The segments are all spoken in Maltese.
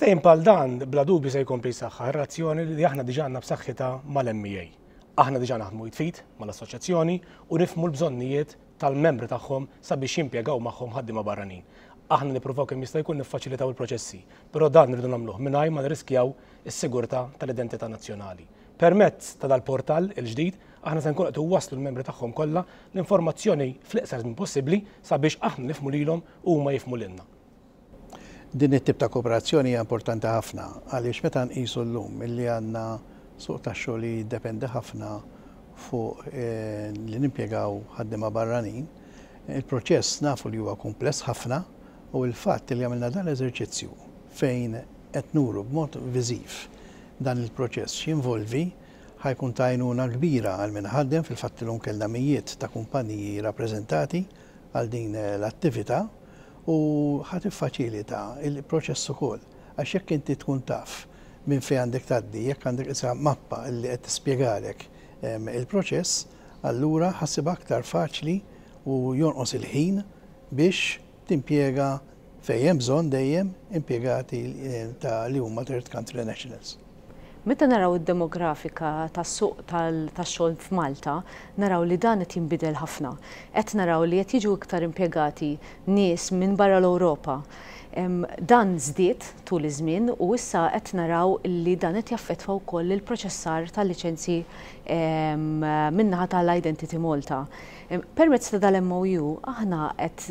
Ftejn pal dan bla dubi se jkompli saħħa razzjoni li aħna diġa għandna b'saħħitha mal-MBA. E aħna diġa naħmu jitfit mal-assoċjazzjoni u nifmu l-bżonnijiet tal-membri tagħhom sabiex jimpjegaw magħhom ħaddiema barranin. Aħna nippruvaw kemm jista' jkun niffaċilitaw il-proċessi, però dan nridu nagħmluh mingħajr ma nirriskjaw is-sigurtà tal-identità nazzjonali. Permezz ta' dal-portal il-ġdid, aħna se nkun qed waslu l-membri tagħhom kollha l-informazzjoni fl-iqsar minn possibbli sabiex aħna nifmu lilhom u huma jifmu lilna din it-tip ta' kooperazzjoni hija importanti ħafna għaliex meta nqisu llum illi għandna suq ta' xogħol li jiddependi ħafna fuq eh, li nimpjegaw ħaddiema barranin, il-proċess nafu li huwa kumpless ħafna u l-fatt li għamilna dan l-eżerċizzju fejn qed nuru b'mod viżiv dan il-proċess x'involvi ħajkun tajnuna kbira għal minħaddem fil-fatt li lum kellna mijiet ta' kumpaniji rappreżentati għal din l-attività u ħat faċilita il-proċess ukoll għax jekk inti tkun taf minn fejn għandek taddi, jekk għandek isa mappa li qed tispjegalek ehm, il-proċess, allura ħassib aktar faċli u jonqos il-ħin biex timpjega fejn hemm bżonn dejjem impjegati eh, ta' li huma third country nationals. Meta naraw id-demografika tas-suq tax-xogħol f'Malta, naraw li dan qed jinbidel ħafna. Qed naraw li qed jiġu iktar impjegati nies minn barra l-Ewropa. Dan zdiet tul iż-żmien u issa qed naraw li dan qed jaffettwa wkoll il-proċessar tal-liċenzji minnaħa tal-Identity Malta. Permezz ta' dal-MOU aħna qed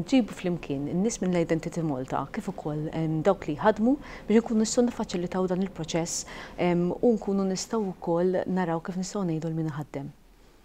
nġibu flimkien in-nies minn l-Identity Malta kif ukoll dawk li jħadmu biex nkunu nistgħu nifaċilitaw dan il-proċess u nkunu nistgħu wkoll naraw kif nistgħu ngħidu l-min ħaddem.